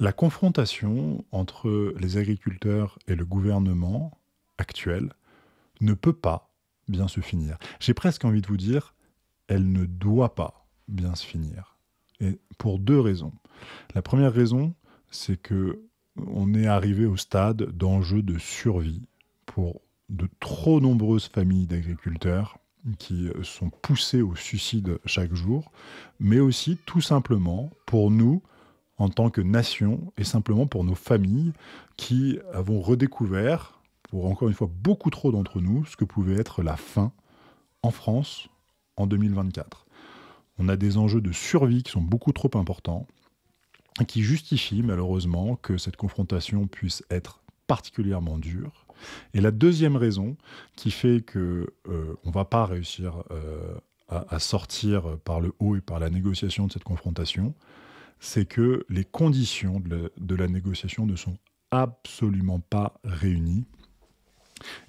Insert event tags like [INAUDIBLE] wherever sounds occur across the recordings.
La confrontation entre les agriculteurs et le gouvernement actuel ne peut pas bien se finir. J'ai presque envie de vous dire, elle ne doit pas bien se finir. Et pour deux raisons. La première raison, c'est que on est arrivé au stade d'enjeu de survie pour de trop nombreuses familles d'agriculteurs qui sont poussées au suicide chaque jour, mais aussi tout simplement pour nous, en tant que nation et simplement pour nos familles qui avons redécouvert, pour encore une fois beaucoup trop d'entre nous, ce que pouvait être la fin en France en 2024. On a des enjeux de survie qui sont beaucoup trop importants qui justifient malheureusement que cette confrontation puisse être particulièrement dure. Et la deuxième raison qui fait qu'on euh, ne va pas réussir euh, à sortir par le haut et par la négociation de cette confrontation, c'est que les conditions de la, négociation ne sont absolument pas réunies.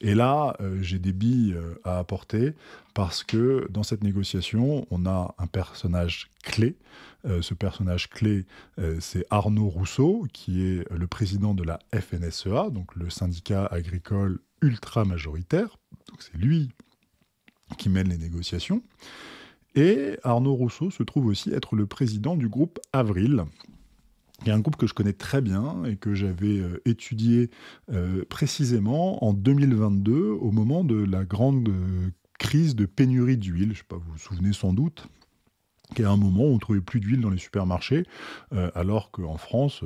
Et là, euh, j'ai des billes euh, à apporter parce que dans cette négociation, on a un personnage clé. Euh, ce personnage clé, c'est Arnaud Rousseau, qui est le président de la FNSEA, donc le syndicat agricole ultra majoritaire. c'est lui qui mène les négociations. Et Arnaud Rousseau se trouve aussi être le président du groupe Avril, qui est un groupe que je connais très bien et que j'avais euh, étudié euh, précisément en 2022 au moment de la grande euh, crise de pénurie d'huile. Je ne sais pas, vous vous souvenez sans doute qu'à un moment, on ne trouvait plus d'huile dans les supermarchés, alors qu'en France,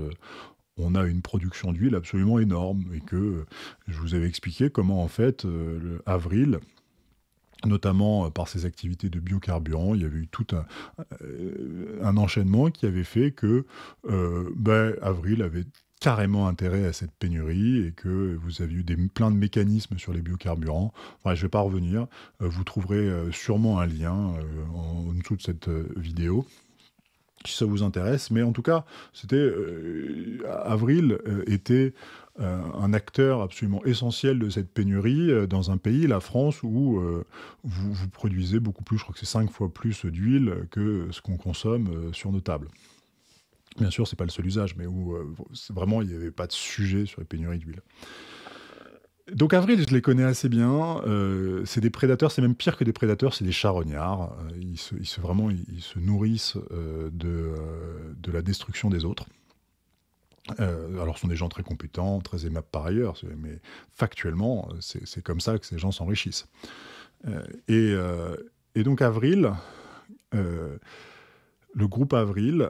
on a une production d'huile absolument énorme et que je vous avais expliqué comment en fait, le avril, notamment euh, par ses activités de biocarburant. Il y avait eu tout un, euh, enchaînement qui avait fait que euh, ben, Avril avait carrément intérêt à cette pénurie et que vous avez eu des, plein de mécanismes sur les biocarburants. Enfin, je ne vais pas revenir. Vous trouverez sûrement un lien en dessous de cette vidéo si ça vous intéresse. Mais en tout cas, c'était euh, avril euh, était euh, un acteur absolument essentiel de cette pénurie dans un pays, la France, où vous, produisez beaucoup plus, je crois que c'est cinq fois plus d'huile que ce qu'on consomme sur nos tables. Bien sûr, ce n'est pas le seul usage, mais où vraiment il n'y avait pas de sujet sur les pénuries d'huile. Donc Avril, je les connais assez bien. Euh, c'est des prédateurs, c'est même pire que des prédateurs, c'est des charognards. Euh, ils, se, vraiment, ils, se nourrissent euh, de, la destruction des autres. alors, ce sont des gens très compétents, très aimables par ailleurs, mais factuellement, c'est comme ça que ces gens s'enrichissent. Et, et, donc Avril, le groupe Avril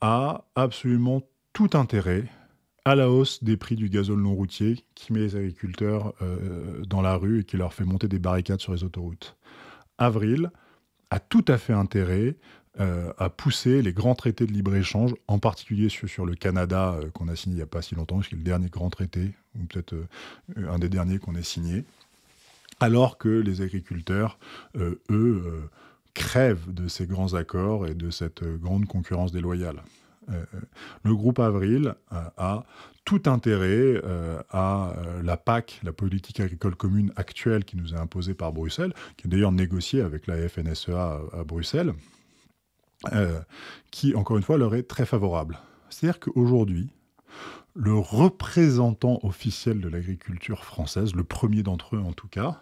a absolument tout intérêt à la hausse des prix du gazole non routier qui met les agriculteurs euh, dans la rue et qui leur fait monter des barricades sur les autoroutes. Avril a tout à fait intérêt euh, à pousser les grands traités de libre-échange, en particulier sur, sur le Canada euh, qu'on a signé il n'y a pas si longtemps, qui est le dernier grand traité, ou peut-être un des derniers qu'on ait signé, alors que les agriculteurs, eux, crèvent de ces grands accords et de cette grande concurrence déloyale. Euh, euh, le groupe Avril euh, a tout intérêt à la PAC, la politique agricole commune actuelle qui nous est imposée par Bruxelles, qui est d'ailleurs négociée avec la FNSEA à, Bruxelles, qui, encore une fois, leur est très favorable. C'est-à-dire qu'aujourd'hui, le représentant officiel de l'agriculture française, le premier d'entre eux en tout cas,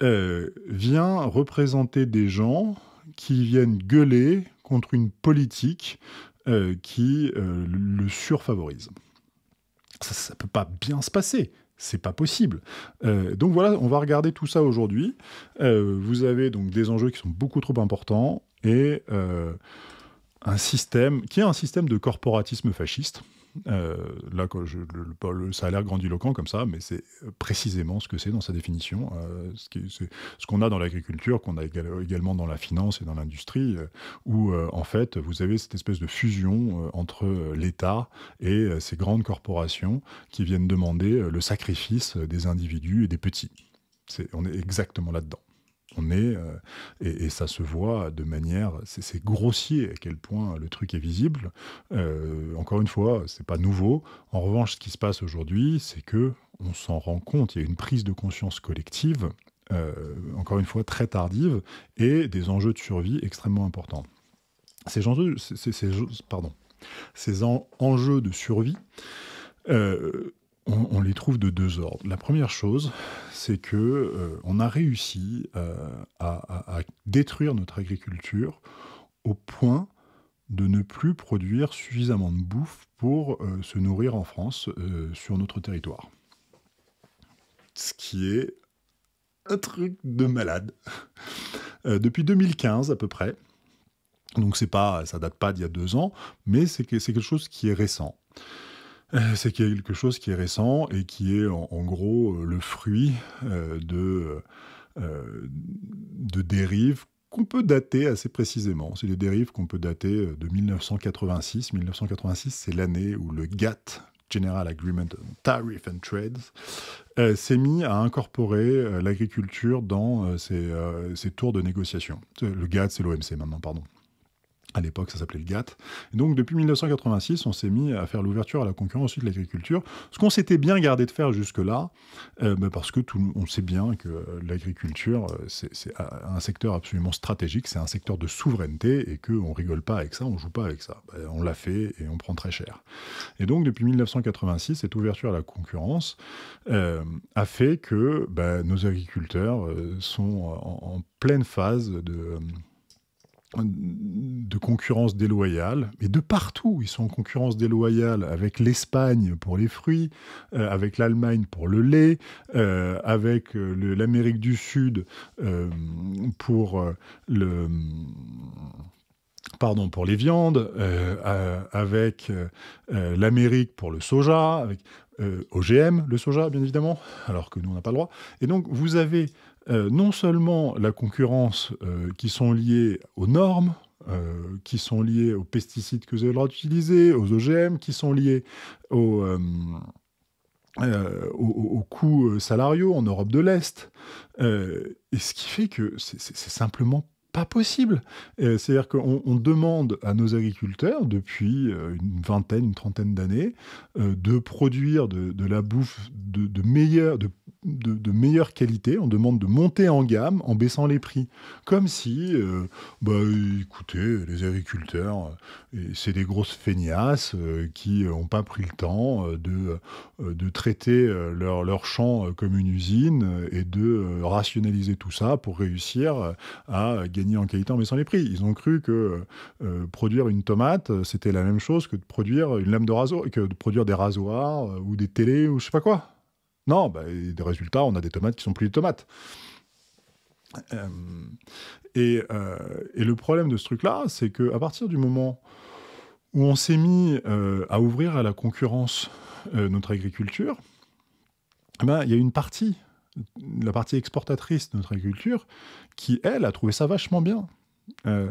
vient représenter des gens qui viennent gueuler contre une politique euh, qui euh, le surfavorise. Ça ne peut pas bien se passer. C'est pas possible. Euh, donc voilà, on va regarder tout ça aujourd'hui. vous avez donc des enjeux qui sont beaucoup trop importants et un système qui est un système de corporatisme fasciste. Euh, là, le, ça a l'air grandiloquent comme ça, mais c'est précisément ce que c'est dans sa définition. Euh, ce qu'on a dans l'agriculture, qu'on a également dans la finance et dans l'industrie, euh, où en fait vous avez cette espèce de fusion entre l'État et ces grandes corporations qui viennent demander le sacrifice des individus et des petits. on est exactement là-dedans. On est, euh, et, ça se voit de manière, c'est grossier à quel point le truc est visible. Euh, encore une fois, c'est pas nouveau. En revanche, ce qui se passe aujourd'hui, c'est que on s'en rend compte. Il y a une prise de conscience collective, euh, encore une fois très tardive, et des enjeux de survie extrêmement importants. Ces enjeux, pardon, ces enjeux de survie on, les trouve de deux ordres. La première chose, c'est que euh, on a réussi euh, à, détruire notre agriculture au point de ne plus produire suffisamment de bouffe pour euh, se nourrir en France sur notre territoire. Ce qui est un truc de malade. [LAUGHS] depuis 2015 à peu près, donc c'est pas, ça date pas d'il y a deux ans, mais c'est quelque chose qui est récent. Euh, c'est quelque chose qui est récent et qui est en gros, euh, le fruit, euh, de, de dérives qu'on peut dater assez précisément. C'est des dérives qu'on peut dater, de 1986. 1986, c'est l'année où le GATT, General Agreement on Tariff and Trade, s'est mis à incorporer, l'agriculture dans, ses, tours de négociation. le GATT, c'est l'OMC maintenant, pardon. À l'époque, ça s'appelait le GATT. donc, depuis 1986, on s'est mis à faire l'ouverture à la concurrence de l'agriculture, ce qu'on s'était bien gardé de faire jusque-là, euh, bah, parce que tout, on sait bien que l'agriculture, euh, c'est un secteur absolument stratégique, c'est un secteur de souveraineté, et qu'on ne rigole pas avec ça, on ne joue pas avec ça. Bah, on l'a fait et on prend très cher. Et donc, depuis 1986, cette ouverture à la concurrence euh, a fait que bah, nos agriculteurs sont en pleine phase de de concurrence déloyale, mais de partout, ils sont en concurrence déloyale avec l'Espagne pour les fruits, euh, avec l'Allemagne pour le lait, euh, avec euh, l'Amérique du Sud pour le pardon pour les viandes, avec l'Amérique pour le soja, avec OGM, le soja bien évidemment, alors que nous on n'a pas le droit. Et donc vous avez euh, non seulement la concurrence euh, qui sont liées aux normes, euh, qui sont liées aux pesticides que vous avez le droit d'utiliser, aux OGM, qui sont liées aux, aux coûts salariaux en Europe de l'Est. et ce qui fait que c'est simplement pas possible. C'est-à-dire qu'on demande à nos agriculteurs, depuis euh, une vingtaine, une trentaine d'années, euh, de produire de, la bouffe de, meilleure, de, meilleure qualité. On demande de monter en gamme en baissant les prix. Comme si, euh, bah, écoutez, les agriculteurs, c'est des grosses feignasses qui n'ont pas pris le temps de, de traiter leur, leur champ comme une usine et de rationaliser tout ça pour réussir à gagner ni en qualité mais sans les prix. Ils ont cru que euh, euh, produire une tomate, euh, c'était la même chose que de produire une lame de rasoir, que de produire des rasoirs ou des télés ou je sais pas quoi. Non, bah, des résultats, on a des tomates qui sont plus des tomates. et, le problème de ce truc-là, c'est qu'à partir du moment où on s'est mis à ouvrir à la concurrence notre agriculture, eh ben, il y a une partie la partie exportatrice de notre agriculture, qui, elle, a trouvé ça vachement bien. Euh,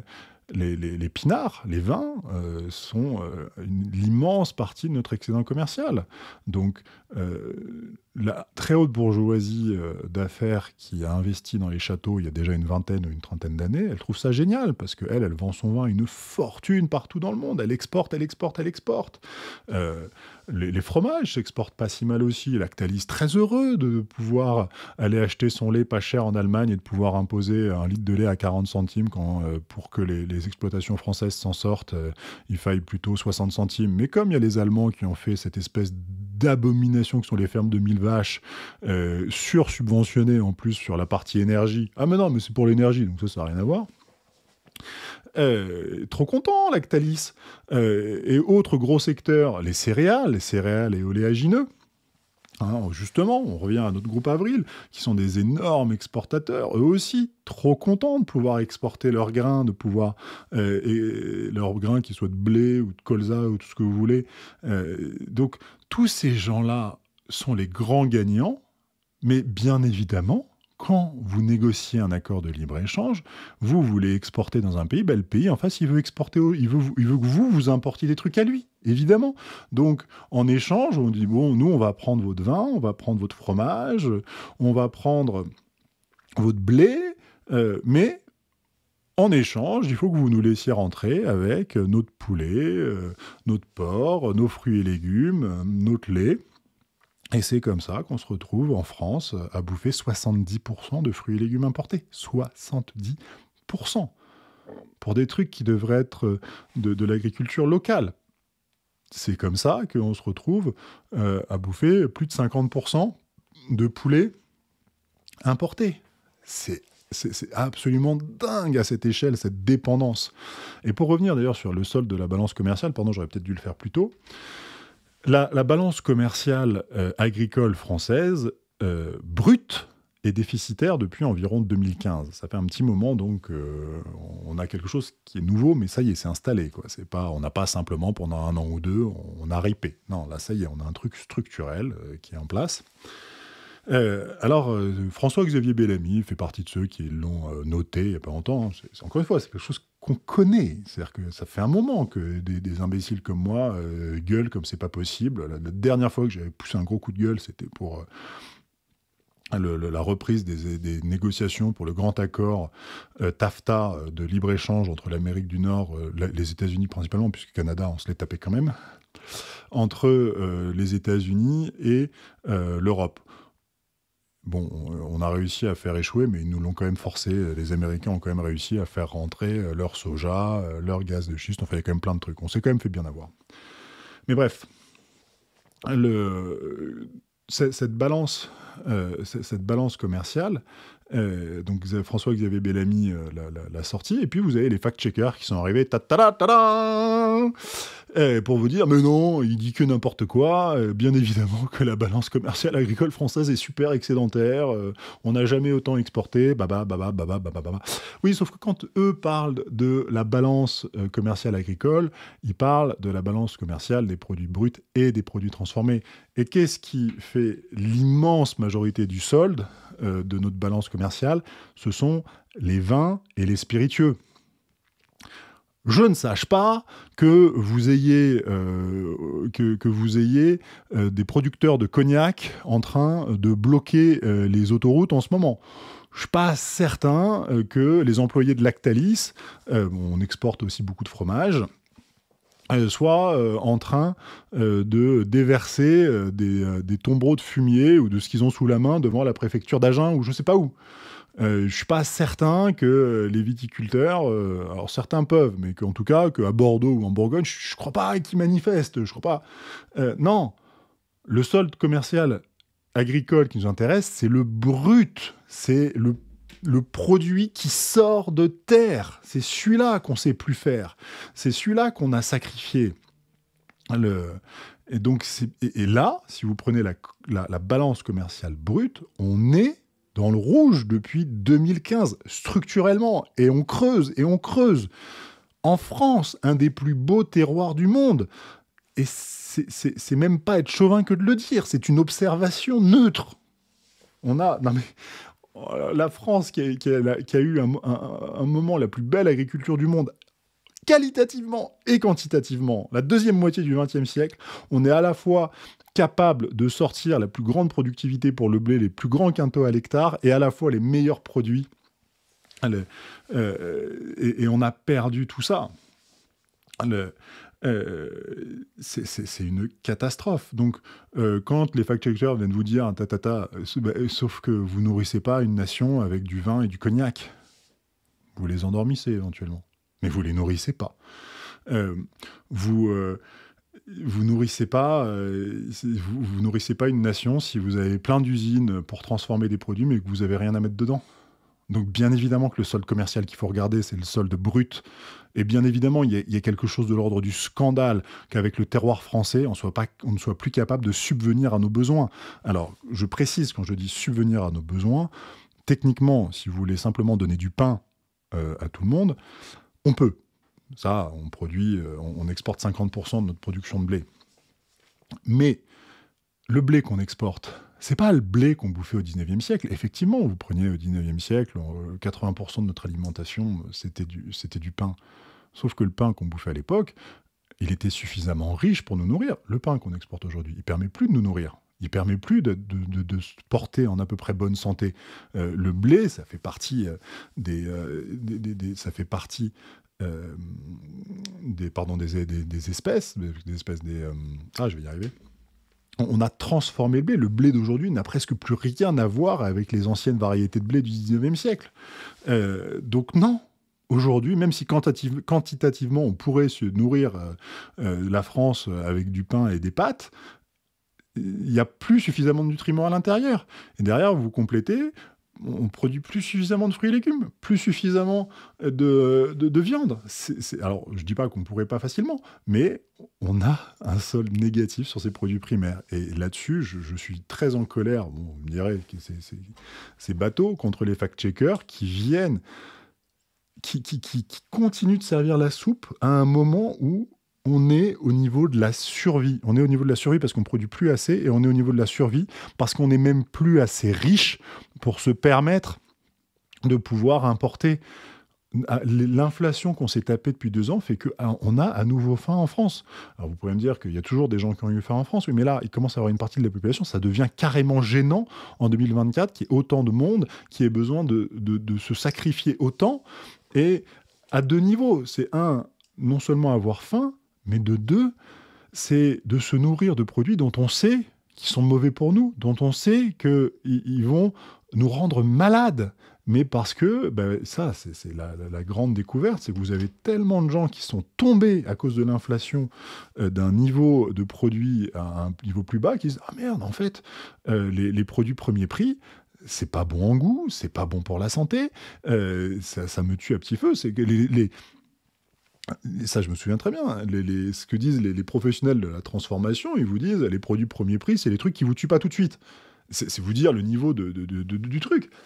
les, pinards, les vins, euh, sont l'immense euh, partie de notre excédent commercial. Donc, la très haute bourgeoisie d'affaires qui a investi dans les châteaux il y a déjà une vingtaine ou une trentaine d'années, elle trouve ça génial parce qu'elle, elle vend son vin une fortune partout dans le monde. Elle exporte, elle exporte, elle exporte. Les, fromages s'exportent pas si mal aussi. Lactalis, très heureux de pouvoir aller acheter son lait pas cher en Allemagne et de pouvoir imposer un litre de lait à 40 centimes euh, pour que les, exploitations françaises s'en sortent. Euh, il faille plutôt 60 centimes. Mais comme il y a les Allemands qui ont fait cette espèce d'abomination que sont les fermes de 1000 vaches, euh, sur-subventionnées en plus sur la partie énergie. Ah mais non, mais c'est pour l'énergie, donc ça, ça n'a rien à voir. Euh, trop content, Lactalis. Euh, et autres gros secteurs, les céréales, les céréales et oléagineux. Hein, justement, on revient à notre groupe Avril, qui sont des énormes exportateurs, eux aussi trop contents de pouvoir exporter leurs grains, de pouvoir euh, et leurs grains, qui soient de blé ou de colza ou tout ce que vous voulez. donc tous ces gens-là sont les grands gagnants, mais bien évidemment, quand vous négociez un accord de libre-échange, vous voulez exporter dans un pays, ben, le pays en face, il veut exporter, il veut, il veut que vous, vous importiez des trucs à lui, évidemment. Donc, en échange, on dit, bon, nous, on va prendre votre vin, on va prendre votre fromage, on va prendre votre blé, euh, mais en échange, il faut que vous nous laissiez rentrer avec euh, notre poulet, euh, notre porc, nos fruits et légumes, notre lait. Et c'est comme ça qu'on se retrouve en France à bouffer 70% de fruits et légumes importés. 70% pour des trucs qui devraient être euh, de, l'agriculture locale. C'est comme ça qu'on se retrouve euh, à bouffer plus de 50% de poulet importés. C'est c'est absolument dingue à cette échelle, cette dépendance. Et pour revenir d'ailleurs sur le solde de la balance commerciale, pardon, j'aurais peut-être dû le faire plus tôt, la, balance commerciale euh, agricole française euh, brute est déficitaire depuis environ 2015. Ça fait un petit moment, donc euh, on a quelque chose qui est nouveau, mais ça y est, c'est installé. C'est pas, on n'a pas simplement pendant un an ou deux, on a ripé. Non, là, ça y est, on a un truc structurel qui est en place. alors, François-Xavier Bellamy fait partie de ceux qui l'ont noté il n'y a pas longtemps. Hein. encore une fois, c'est quelque chose qu'on connaît. C'est-à-dire que ça fait un moment que des, imbéciles comme moi euh, gueulent comme c'est pas possible. La, dernière fois que j'avais poussé un gros coup de gueule, c'était pour euh, la reprise des, négociations pour le grand accord euh, TAFTA de libre-échange entre l'Amérique du Nord, les États-Unis principalement, puisque Canada, on se l'est tapé quand même, entre les États-Unis et l'Europe bon, euh, on a réussi à faire échouer, mais ils nous l'ont quand même forcé. Les Américains ont quand même réussi à faire rentrer euh, leur soja, euh, leur gaz de schiste. On fait quand même plein de trucs. On s'est quand même fait bien avoir. Mais bref, le, cette, balance, cette balance commerciale, donc François-Xavier Bellamy l'a, sortie, et puis vous avez les fact-checkers qui sont arrivés, ta ta eh, pour vous dire, mais non, il dit que n'importe quoi. Euh, bien évidemment que la balance commerciale agricole française est super excédentaire. Euh, on n'a jamais autant exporté. Baba, baba, baba, baba, baba. Bah, bah, bah. Oui, sauf que quand eux parlent de la balance euh, commerciale agricole, ils parlent de la balance commerciale des produits bruts et des produits transformés. Et qu'est-ce qui fait l'immense majorité du solde de notre balance commerciale Ce sont les vins et les spiritueux je ne sache pas que vous ayez, euh, que, vous ayez euh, des producteurs de cognac en train de bloquer euh, les autoroutes en ce moment. Je suis pas certain que les employés de Lactalis, on exporte aussi beaucoup de fromage, soient en train de déverser des, des, tombereaux de fumier ou de ce qu'ils ont sous la main devant la préfecture d'Agen ou je ne sais pas où. Euh, je suis pas certain que euh, les viticulteurs, euh, alors certains peuvent, mais qu'en tout cas, qu'à Bordeaux ou en Bourgogne, je, ne crois pas qu'ils manifestent, je crois pas. Euh, non, le solde commercial agricole qui nous intéresse, c'est le brut, c'est le, produit qui sort de terre. C'est celui-là qu'on sait plus faire. C'est celui-là qu'on a sacrifié. et donc, et, là, si vous prenez la, la balance commerciale brute, on est dans le rouge depuis 2015, structurellement, et on creuse, et on creuse. En France, un des plus beaux terroirs du monde, et c'est même pas être chauvin que de le dire, c'est une observation neutre. On a, oh la France qui a, eu un, un, moment la plus belle agriculture du monde qualitativement et quantitativement, la deuxième moitié du XXe siècle, on est à la fois capable de sortir la plus grande productivité pour le blé, les plus grands quintaux à l'hectare, et à la fois les meilleurs produits. Euh, et, on a perdu tout ça. Euh, c'est une catastrophe. Donc, euh, quand les fact-checkers viennent vous dire, ta, ta, bah, sauf que vous nourrissez pas une nation avec du vin et du cognac, vous les endormissez éventuellement mais vous les nourrissez pas. Euh, vous euh, vous nourrissez pas euh, vous, nourrissez pas une nation si vous avez plein d'usines pour transformer des produits mais que vous avez rien à mettre dedans. Donc bien évidemment que le solde commercial qu'il faut regarder, c'est le solde brut. Et bien évidemment, il y, a, quelque chose de l'ordre du scandale qu'avec le terroir français, on, soit pas, on ne soit plus capable de subvenir à nos besoins. Alors, je précise quand je dis subvenir à nos besoins, techniquement, si vous voulez simplement donner du pain à tout le monde, on peut. Ça, on produit, euh, on, exporte 50% de notre production de blé. Mais le blé qu'on exporte, c'est pas le blé qu'on bouffait au 19e siècle. Effectivement, vous preniez au 19e siècle, 80% euh, de notre alimentation, euh, c'était du, du pain. Sauf que le pain qu'on bouffait à l'époque, il était suffisamment riche pour nous nourrir. Le pain qu'on exporte aujourd'hui, il permet plus de nous nourrir il permet plus de, porter en à peu près bonne santé. Euh, le blé, ça fait partie euh, euh, des, ça fait partie des pardon des, espèces, des espèces des ah je vais y arriver. On a transformé le blé. Le blé d'aujourd'hui n'a presque plus rien à voir avec les anciennes variétés de blé du 19e siècle. donc non, aujourd'hui, même si quantitativement on pourrait se nourrir la France avec du pain et des pâtes, il n'y a plus suffisamment de nutriments à l'intérieur. Et derrière, vous complétez, on produit plus suffisamment de fruits et légumes, plus suffisamment de, viande. alors, je ne dis pas qu'on ne pourrait pas facilement, mais on a un solde négatif sur ces produits primaires. Et là-dessus, je, suis très en colère. on me dirait que c'est bateau contre les fact-checkers qui viennent, qui, qui, qui, qui continuent de servir la soupe à un moment où on est au niveau de la survie. On est au niveau de la survie parce qu'on produit plus assez et on est au niveau de la survie parce qu'on n'est même plus assez riche pour se permettre de pouvoir importer. Ah, l'inflation qu'on s'est tapée depuis deux ans fait qu'on ah, a à nouveau faim en France. Alors vous pouvez me dire qu'il y a toujours des gens qui ont eu faim en France, oui, mais là, il commence à avoir une partie de la population. Ça devient carrément gênant en 2024 qu'il y ait autant de monde qui ait besoin de se sacrifier autant. Et à deux niveaux. C'est un, non seulement avoir faim, mais de deux, c'est de se nourrir de produits dont on sait qu'ils sont mauvais pour nous, dont on sait qu'ils vont nous rendre malades. Mais parce que, ben, ça, c'est la, grande découverte, c'est que vous avez tellement de gens qui sont tombés à cause de l'inflation euh, d'un niveau de produits à un niveau plus bas, qui disent Ah merde, en fait, euh, les, produits premier prix, c'est pas bon en goût, c'est pas bon pour la santé, euh, ça, me tue à petit feu. C'est que les, et ça, je me souviens très bien. Hein. Les, ce que disent les, professionnels de la transformation, ils vous disent les produits premier prix, c'est les trucs qui vous tuent pas tout de suite. C'est vous dire le niveau de, du truc. [COUGHS]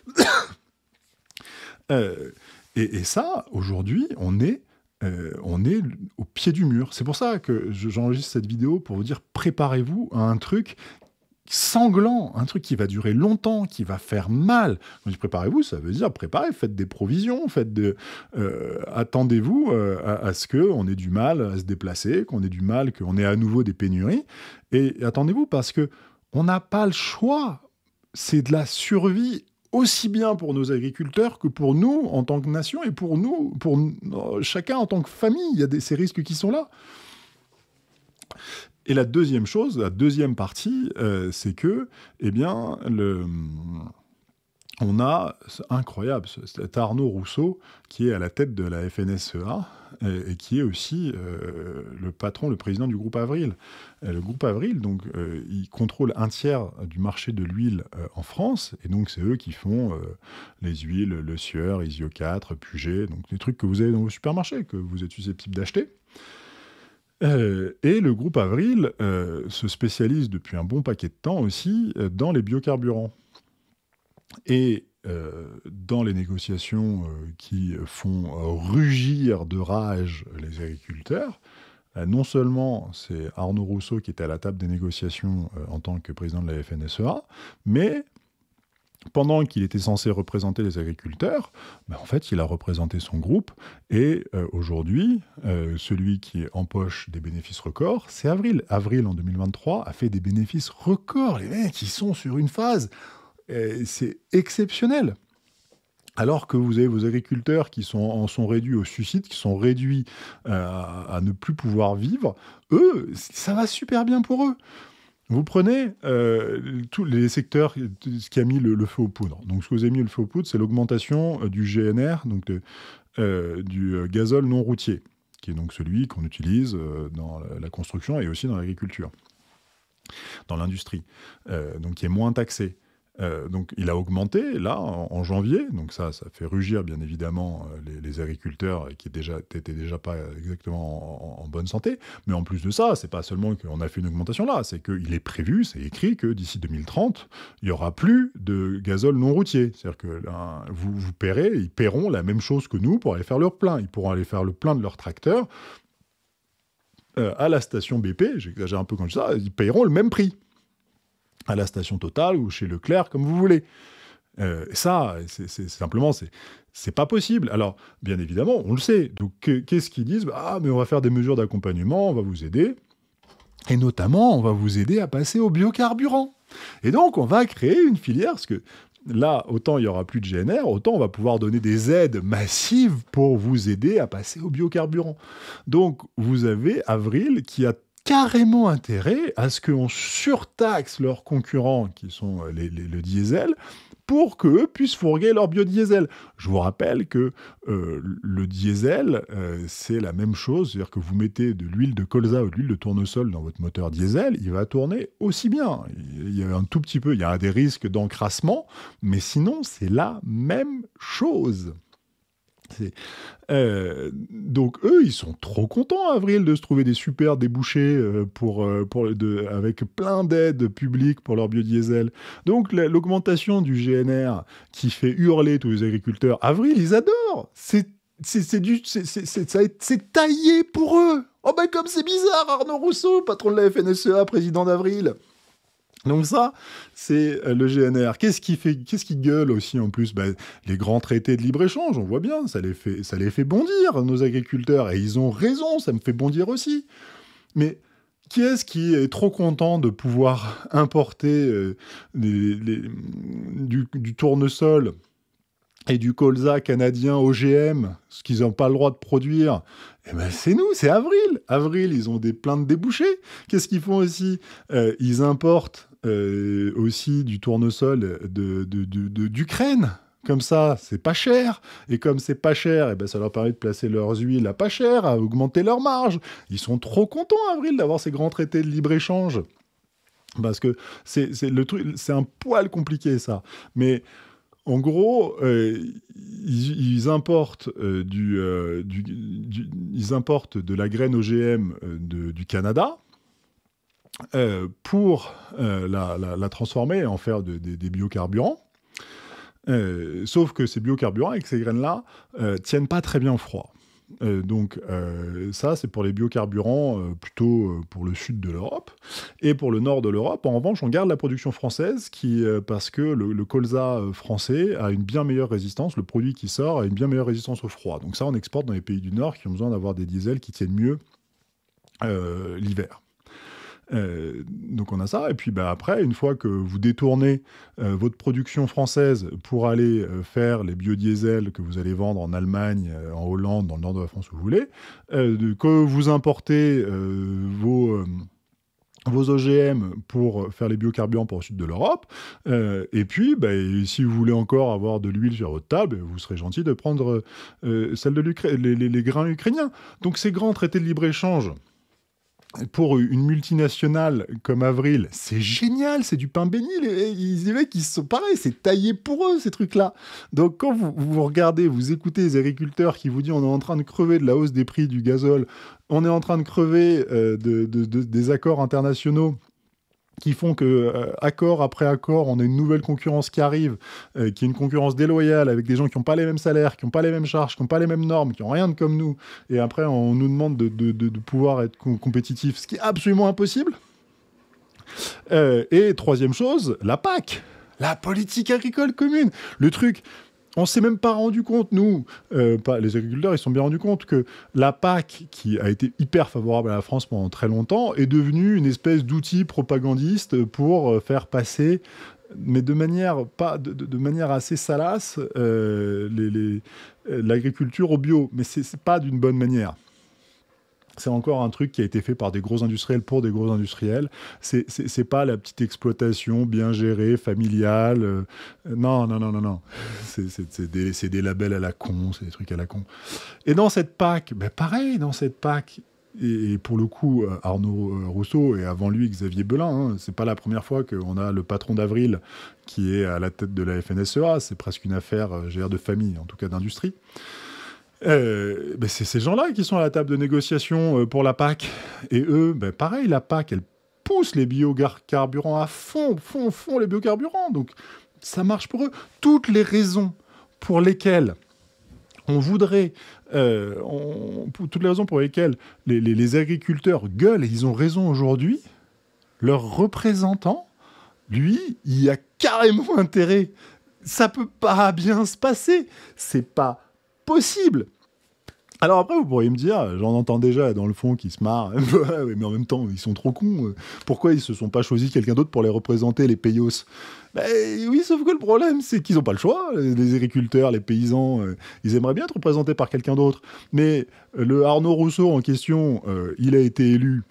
Euh, et, ça, aujourd'hui, on euh, on est au pied du mur. C'est pour ça que j'enregistre cette vidéo pour vous dire préparez-vous à un truc sanglant, un truc qui va durer longtemps, qui va faire mal. Quand je préparez-vous, ça veut dire préparez, faites des provisions, faites de, euh, attendez-vous euh, à, ce que on ait du mal à se déplacer, qu'on ait du mal, qu'on ait à nouveau des pénuries, et attendez-vous parce que on n'a pas le choix. C'est de la survie aussi bien pour nos agriculteurs que pour nous en tant que nation et pour nous, pour euh, chacun en tant que famille. Il y a ces risques qui sont là. Et la deuxième chose, la deuxième partie, euh, c'est que, eh bien, on a, incroyable, cet Arnaud Rousseau qui est à la tête de la FNSEA et, qui est aussi euh, le patron, le président du groupe Avril. le groupe Avril, donc, euh, il contrôle un tiers du marché de l'huile en France et donc c'est eux qui font les huiles, le sueur, Isio 4, Puget, donc des trucs que vous avez dans vos supermarchés, que vous êtes susceptibles d'acheter. Euh, et le groupe Avril euh, se spécialise depuis un bon paquet de temps aussi euh, dans les biocarburants. Et dans les négociations qui font rugir de rage les agriculteurs, non seulement c'est Arnaud Rousseau qui est à la table des négociations en tant que président de la FNSEA, mais pendant qu'il était censé représenter les agriculteurs, ben, en fait, il a représenté son groupe. Et euh, aujourd'hui, euh, celui qui empoche des bénéfices records, c'est Avril. Avril, en 2023, a fait des bénéfices records. Les mecs, ils sont sur une phase. Euh, c'est exceptionnel. Alors que vous avez vos agriculteurs qui sont, en sont réduits au suicide, qui sont réduits à ne plus pouvoir vivre, eux, ça va super bien pour eux. Vous prenez euh, tous les secteurs, ce qui a mis le, feu aux poudres. Donc, ce que vous avez mis le feu aux poudres, c'est l'augmentation euh, du GNR, donc euh, du gazole non routier, qui est donc celui qu'on utilise dans la construction et aussi dans l'agriculture, dans l'industrie, donc qui est moins taxé. Euh, donc il a augmenté là en, janvier, donc ça, ça fait rugir bien évidemment euh, les, agriculteurs qui n'étaient déjà pas exactement en, bonne santé. Mais en plus de ça, c'est pas seulement qu'on a fait une augmentation là, c'est qu'il est prévu, c'est écrit que d'ici 2030, il y aura plus de gazole non routier. C'est-à-dire que vous, vous paierez, ils paieront la même chose que nous pour aller faire leur plein. Ils pourront aller faire le plein de leur tracteur euh, à la station BP, j'exagère un peu quand ça, ils paieront le même prix à la station totale ou chez Leclerc, comme vous voulez. Euh, ça, c'est simplement, c'est pas possible. Alors, bien évidemment, on le sait. Donc, qu'est-ce qu'ils disent bah, Ah, mais on va faire des mesures d'accompagnement, on va vous aider. Et notamment, on va vous aider à passer au biocarburant. Et donc, on va créer une filière, parce que là, autant il n'y aura plus de GNR, autant on va pouvoir donner des aides massives pour vous aider à passer au biocarburant. Donc, vous avez Avril qui a carrément intérêt à ce qu'on surtaxe leurs concurrents, qui sont euh, les, le diesel, pour qu'eux puissent fourguer leur biodiesel. Je vous rappelle que euh, le diesel, euh, c'est la même chose, c'est-à-dire que vous mettez de l'huile de colza ou de l'huile de tournesol dans votre moteur diesel, il va tourner aussi bien. Il y a un tout petit peu, il y a des risques d'encrassement, mais sinon, c'est la même chose. Euh, donc eux, ils sont trop contents, Avril, de se trouver des super débouchés euh, pour, euh, avec plein d'aides publiques pour leur biodiesel. Donc l'augmentation du GNR qui fait hurler tous les agriculteurs, Avril, ils adorent. C'est c'est taillé pour eux. Oh ben comme c'est bizarre, Arnaud Rousseau, patron de la FNSEA, président d'Avril. Donc ça, c'est euh, le GNR. Qu'est-ce qui fait, qu'est-ce qui gueule aussi en plus ben, Les grands traités de libre-échange, on voit bien, ça les, fait, ça les fait bondir, nos agriculteurs, et ils ont raison, ça me fait bondir aussi. Mais qui est-ce qui est trop content de pouvoir importer euh, du, du, tournesol et du colza canadien OGM, ce qu'ils n'ont pas le droit de produire, eh ben, c'est nous, c'est avril. Avril, ils ont des plaintes de débouchés. Qu'est-ce qu'ils font aussi euh, Ils importent euh, aussi du tournesol d'Ukraine. De, comme ça, c'est pas cher. Et comme c'est pas cher, eh ben, ça leur permet de placer leurs huiles à pas cher, à augmenter leur marge Ils sont trop contents, Avril, d'avoir ces grands traités de libre-échange. Parce que c'est c'est un poil compliqué, ça. Mais en gros, euh, euh, euh, ils, importent, de la graine OGM du Canada pour la, transformer et en faire des biocarburants. sauf que ces biocarburants, et ces graines-là, tiennent pas très bien froid. Euh, donc euh, ça, c'est pour les biocarburants euh, plutôt pour le sud de l'Europe. Et pour le nord de l'Europe, en revanche, on garde la production française qui, parce que le, le, colza français a une bien meilleure résistance, le produit qui sort a une bien meilleure résistance au froid. Donc ça, on exporte dans les pays du nord qui ont besoin d'avoir des diesels qui tiennent mieux l'hiver. Euh, donc on a ça. Et puis bah, après, une fois que vous détournez euh, votre production française pour aller euh, faire les biodiesels que vous allez vendre en Allemagne, en Hollande, dans le nord de la France où vous voulez, que vous importez vos OGM pour faire les biocarburants pour le sud de l'Europe. et puis, bah, si vous voulez encore avoir de l'huile sur votre table, vous serez gentil de prendre celle de les grains ukrainiens. Donc ces grands traités de libre-échange pour une multinationale comme Avril, c'est génial, c'est du pain béni. Les, les mecs, ils sont pareils, c'est taillé pour eux, ces trucs-là. Donc, quand vous, regardez, vous écoutez les agriculteurs qui vous disent on est en train de crever de la hausse des prix du gazole, on est en train de crever euh, de, des accords internationaux qui font que euh, accord après accord, on a une nouvelle concurrence qui arrive, euh, qui est une concurrence déloyale avec des gens qui n'ont pas les mêmes salaires, qui n'ont pas les mêmes charges, qui n'ont pas les mêmes normes, qui n'ont rien de comme nous. Et après, on nous demande de, pouvoir être compétitifs, compétitif, ce qui est absolument impossible. Euh, et troisième chose, la PAC la politique agricole commune. Le truc, on s'est même pas rendu compte, nous, euh, pas, les agriculteurs, ils sont bien rendus compte que la PAC, qui a été hyper favorable à la France pendant très longtemps, est devenue une espèce d'outil propagandiste pour euh, faire passer mais de manière, pas, de, manière assez salace euh, l'agriculture au bio. Mais ce n'est pas d'une bonne manière c'est encore un truc qui a été fait par des gros industriels pour des gros industriels. C'est pas la petite exploitation bien gérée, familiale. non, non, non, non, non. C'est des, labels à la con, c'est des trucs à la con. Et dans cette PAC, pareil, dans cette PAC, et, pour le coup, Arnaud Rousseau et avant lui Xavier Belin, c'est pas la première fois qu'on a le patron d'Avril qui est à la tête de la FNSEA, c'est presque une affaire gère de famille, en tout cas d'industrie. Euh, c'est ces gens-là qui sont à la table de négociation euh, pour la PAC. Et eux, ben pareil, la PAC, elle pousse les biocarburants à fond, fond, fond les biocarburants. Donc ça marche pour eux. Toutes les raisons pour lesquelles on voudrait, euh, pour toutes les raisons pour lesquelles les, agriculteurs gueulent, et ils ont raison aujourd'hui, leur représentant, lui, il a carrément intérêt. Ça peut pas bien se passer. C'est pas possible alors après, vous pourriez me dire, j'en entends déjà dans le fond qui se marrent, [LAUGHS] mais en même temps, ils sont trop cons. Euh. Pourquoi ils se sont pas choisis quelqu'un d'autre pour les représenter, les payos ben, oui, sauf que le problème, c'est qu'ils n'ont pas le choix. Les agriculteurs, les paysans, euh, ils aimeraient bien être représentés par quelqu'un d'autre. Mais euh, le Arnaud Rousseau en question, il a été élu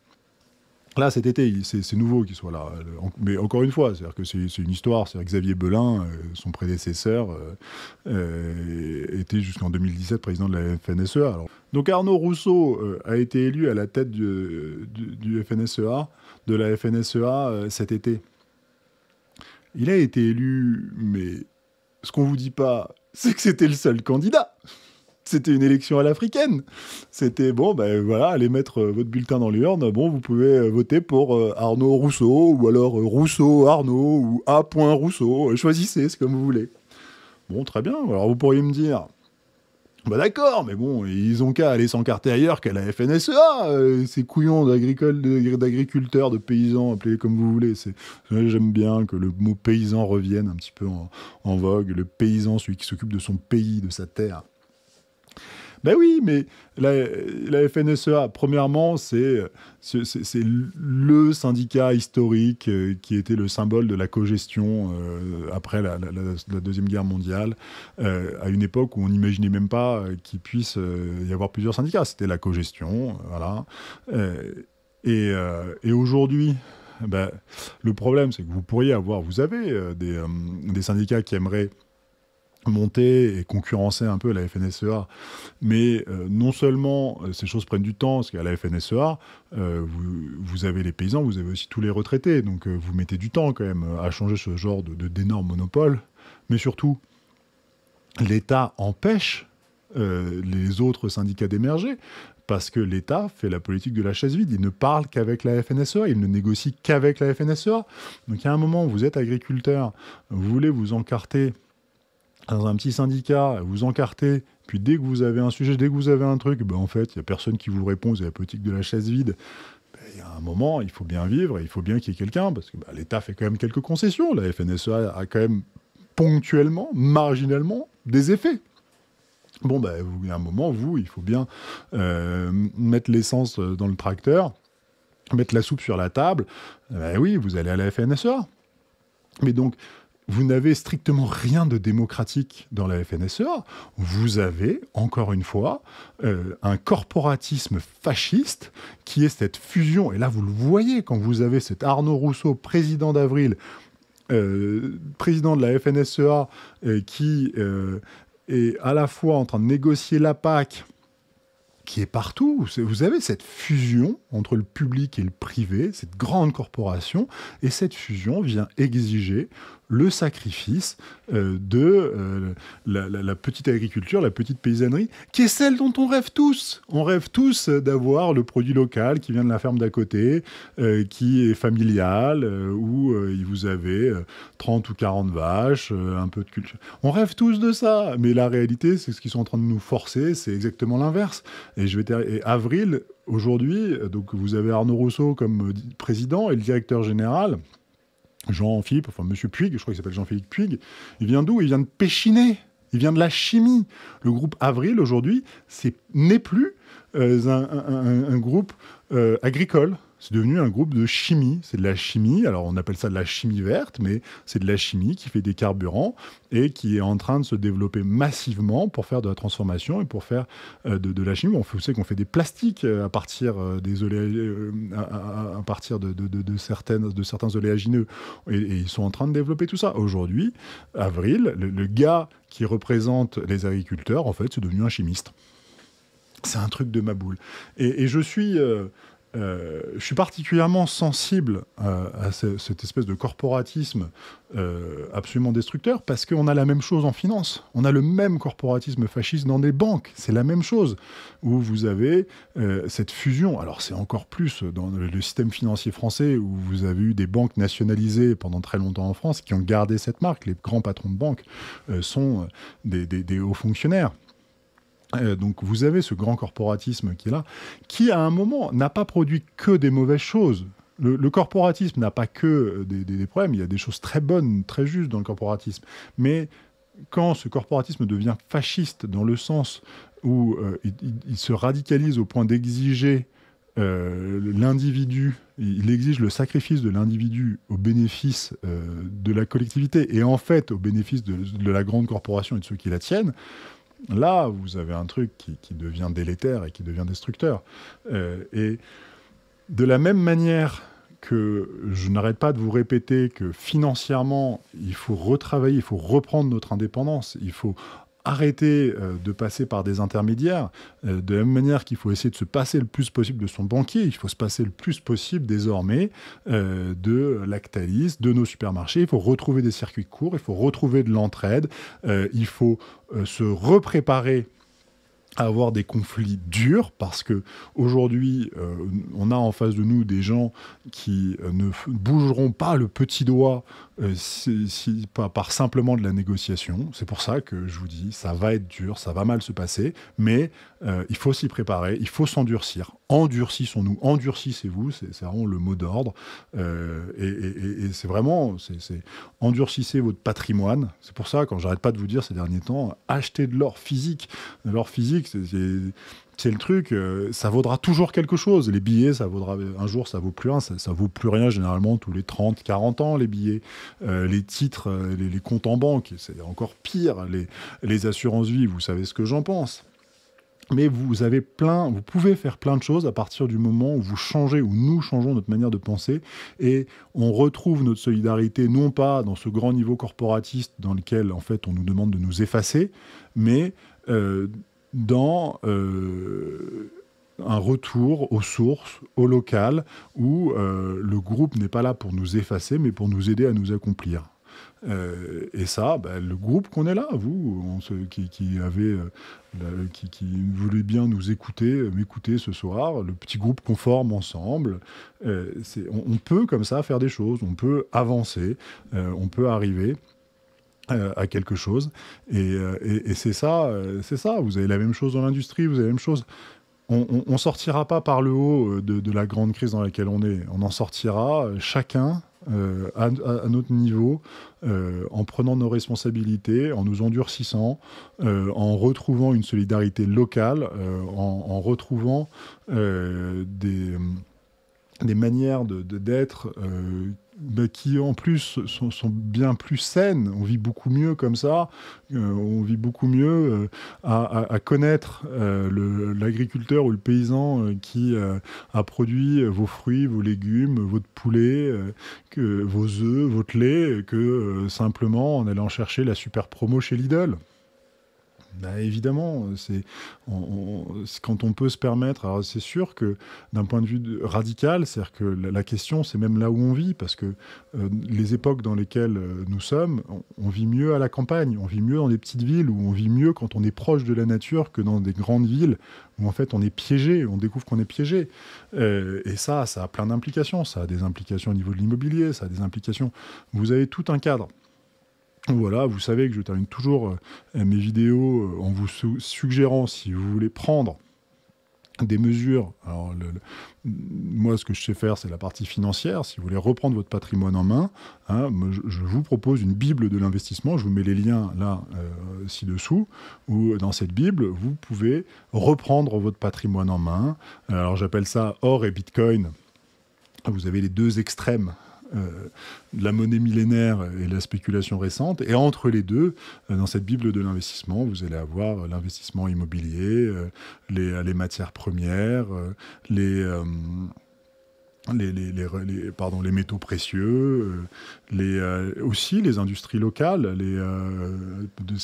Là, cet été, c'est nouveau qu'il soit là. Mais encore une fois, c'est-à-dire que c'est une histoire. cest Xavier Belin, euh, son prédécesseur, euh, euh, était jusqu'en 2017 président de la FNSEA. donc Arnaud Rousseau a été élu à la tête du, FNSEA, de la FNSEA cet été. Il a été élu, mais ce qu'on vous dit pas, [LAUGHS] c'est que c'était le seul candidat c'était une élection à l'africaine. C'était bon, ben voilà, allez mettre euh, votre bulletin dans l'urne. Bon, vous pouvez euh, voter pour euh, Arnaud Rousseau ou alors Rousseau Arnaud ou A. Rousseau. Choisissez, c'est comme vous voulez. Bon, très bien. Alors vous pourriez me dire, bah d'accord, mais bon, ils ont qu'à aller s'encarter ailleurs qu'à la FNSEA, ces couillons d'agriculteurs, de paysans, appelez comme vous voulez. J'aime bien que le mot paysan revienne un petit peu en vogue, le paysan, celui qui s'occupe de son pays, de sa terre. Ben oui, mais la, la FNSEA, premièrement, euh, c'est le syndicat historique euh, qui était le symbole de la cogestion euh, après la, Deuxième Guerre mondiale, à une époque où on n'imaginait même pas qu'il puisse y avoir plusieurs syndicats. C'était la cogestion, voilà. et, et aujourd'hui, ben, le problème, c'est que vous pourriez avoir, vous avez des, des syndicats qui aimeraient monter et concurrencer un peu la FNSEA. Mais euh, non seulement euh, ces choses prennent du temps, parce qu'à la FNSEA, euh, vous, avez les paysans, vous avez aussi tous les retraités, donc vous mettez du temps quand même à changer ce genre de, d'énorme monopole. Mais surtout, l'État empêche les autres syndicats d'émerger, parce que l'État fait la politique de la chaise vide. Il ne parle qu'avec la FNSEA, il ne négocie qu'avec la FNSEA. Donc il y a un moment où vous êtes agriculteur, vous voulez vous encarter dans un petit syndicat, vous encartez, puis dès que vous avez un sujet, dès que vous avez un truc, ben en fait, il n'y a personne qui vous répond, c'est la politique de la chaise vide. Ben, il y a un moment, il faut bien vivre, il faut bien qu'il y ait quelqu'un, parce que ben, l'État fait quand même quelques concessions. La FNSA a quand même ponctuellement, marginalement, des effets. Bon, ben, y a un moment, vous, il faut bien euh, mettre l'essence euh, dans le tracteur, mettre la soupe sur la table. Ben oui, vous allez à la FNSA. Mais donc, vous n'avez strictement rien de démocratique dans la FNSEA. Vous avez, encore une fois, euh, un corporatisme fasciste qui est cette fusion. Et là, vous le voyez quand vous avez cet Arnaud Rousseau, président d'avril, euh, président de la FNSEA, euh, qui est à la fois en train de négocier la PAC qui est partout. Vous avez cette fusion entre le public et le privé, cette grande corporation, et cette fusion vient exiger le sacrifice euh, de euh, la, petite agriculture, la petite paysannerie, qui est celle dont on rêve tous. On rêve tous d'avoir le produit local qui vient de la ferme d'à côté, euh, qui est familial, où vous avez 30 ou 40 vaches, un peu de culture. On rêve tous de ça, mais la réalité, c'est ce qu'ils sont en train de nous forcer, c'est exactement l'inverse. Et je vais et avril aujourd'hui, donc vous avez Arnaud Rousseau comme président et le directeur général. Jean-Philippe, enfin Monsieur Puig, je crois qu'il s'appelle Jean-Philippe Puig, il vient d'où Il vient de pêchiner il vient de la chimie. Le groupe Avril, aujourd'hui, n'est plus euh, un, groupe euh, agricole, c'est devenu un groupe de chimie. C'est de la chimie. Alors, on appelle ça de la chimie verte, mais c'est de la chimie qui fait des carburants et qui est en train de se développer massivement pour faire de la transformation et pour faire euh, de, la chimie. On sait qu'on fait des plastiques euh, à partir euh, des à, partir de, certaines, de certains oléagineux. Et, ils sont en train de développer tout ça. Aujourd'hui, avril, le, gars qui représente les agriculteurs, en fait, c'est devenu un chimiste. C'est un truc de ma boule. Et, je suis. Euh, je suis particulièrement sensible euh, à, cette espèce de corporatisme euh, absolument destructeur parce qu'on a la même chose en finance. On a le même corporatisme fasciste dans les banques. C'est la même chose où vous avez cette fusion. Alors c'est encore plus dans le système financier français où vous avez eu des banques nationalisées pendant très longtemps en France qui ont gardé cette marque. Les grands patrons de banques sont des hauts fonctionnaires. Euh, donc vous avez ce grand corporatisme qui est là, qui à un moment n'a pas produit que des mauvaises choses. Le, corporatisme n'a pas que euh, des, problèmes, il y a des choses très bonnes, très justes dans le corporatisme. Mais quand ce corporatisme devient fasciste dans le sens où euh, il, se radicalise au point d'exiger l'individu, il exige le sacrifice de l'individu au bénéfice de la collectivité et en fait au bénéfice de la grande corporation et de ceux qui la tiennent, Là, vous avez un truc qui, devient délétère et qui devient destructeur. Euh, et de la même manière que je n'arrête pas de vous répéter que financièrement, il faut retravailler, il faut reprendre notre indépendance, il faut arrêter euh, de passer par des intermédiaires, euh, de la même manière qu'il faut essayer de se passer le plus possible de son banquier, il faut se passer le plus possible désormais euh, de Lactalis, de nos supermarchés, il faut retrouver des circuits courts, il faut retrouver de l'entraide, il faut se repréparer avoir des conflits durs parce que aujourd'hui euh, on a en face de nous des gens qui euh, ne bougeront pas le petit doigt euh, pas par simplement de la négociation. C'est pour ça que je vous dis ça va être dur, ça va mal se passer, mais euh, il faut s'y préparer, il faut s'endurcir. Endurcissons-nous, endurcissez-vous, c'est vraiment le mot d'ordre. Euh, et, c'est vraiment, c'est endurcissez votre patrimoine. C'est pour ça, quand j'arrête pas de vous dire ces derniers temps, achetez de l'or physique. L'or physique, c'est le truc, euh, ça vaudra toujours quelque chose. Les billets, ça vaudra un jour, ça vaut plus rien, ça, vaut plus rien généralement tous les 30, 40 ans, les billets. les titres, les, comptes en banque, c'est encore pire. Les, les assurances vie, vous savez ce que j'en pense. Mais vous avez plein, vous pouvez faire plein de choses à partir du moment où vous changez, où nous changeons notre manière de penser et on retrouve notre solidarité non pas dans ce grand niveau corporatiste dans lequel en fait on nous demande de nous effacer, mais euh, dans euh, un retour aux sources, au local, où euh, le groupe n'est pas là pour nous effacer, mais pour nous aider à nous accomplir. Euh, et ça, ben, le groupe qu'on est là, vous, qui, qui, avait, euh, qui, voulait bien nous écouter, euh, m'écouter ce soir, le petit groupe qu'on forme ensemble, on, peut comme ça faire des choses, on peut avancer, on peut arriver. à quelque chose. Et, c'est ça, c'est ça. Vous avez la même chose dans l'industrie, vous avez la même chose on, ne sortira pas par le haut euh, de, la grande crise dans laquelle on est. On en sortira euh, chacun euh, à, notre niveau, en prenant nos responsabilités, en nous endurcissant, en retrouvant une solidarité locale, en, retrouvant des manières d'être qui en plus sont, bien plus saines. On vit beaucoup mieux comme ça. Euh, on vit beaucoup mieux euh, à, connaître euh, l'agriculteur ou le paysan qui a produit vos fruits, vos légumes, votre poulet, que, vos œufs, votre lait, que simplement en allant chercher la super promo chez Lidl. Bah, évidemment, euh, c'est quand on peut se permettre. c'est sûr que d'un point de vue radical, c'est-à-dire que la, question, c'est même là où on vit, parce que euh, les époques dans lesquelles euh, nous sommes, on, vit mieux à la campagne, on vit mieux dans des petites villes, où on vit mieux quand on est proche de la nature que dans des grandes villes où en fait on est piégé, on découvre qu'on est piégé. et ça, ça a plein d'implications. Ça a des implications au niveau de l'immobilier, ça a des implications. Vous avez tout un cadre. Voilà, vous savez que je termine toujours euh, mes vidéos euh, en vous suggérant, si vous voulez prendre des mesures. Alors, moi, ce que je sais faire, c'est la partie financière. Si vous voulez reprendre votre patrimoine en main, hein, je, vous propose une Bible de l'investissement. Je vous mets les liens là, euh, ci-dessous, où dans cette Bible, vous pouvez reprendre votre patrimoine en main. Alors, j'appelle ça or et bitcoin. Vous avez les deux extrêmes euh, la monnaie millénaire et la spéculation récente. Et entre les deux, euh, dans cette Bible de l'investissement, vous allez avoir l'investissement immobilier, euh, les, les, matières premières, les... Les, pardon, les métaux précieux, les, aussi les industries locales. Les,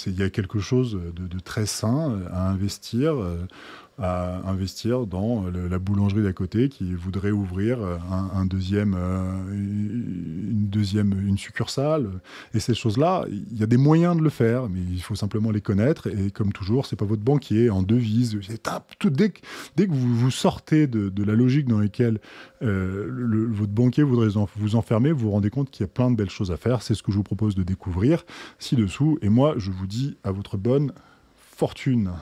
il y a quelque chose de, de très sain à investir à investir dans la boulangerie d'à côté qui voudrait ouvrir euh, un, deuxième, euh, une deuxième, une succursale. Et ces choses-là, il y a des moyens de le faire, mais il faut simplement les connaître. Et comme toujours, c'est pas votre banquier en devise. dès, que, vous, vous sortez de, la logique dans laquelle euh, votre banquier voudrait vous enfermer, vous vous rendez compte qu'il y a plein de belles choses à faire. C'est ce que je vous propose de découvrir ci-dessous. Et moi, je vous dis à votre bonne fortune.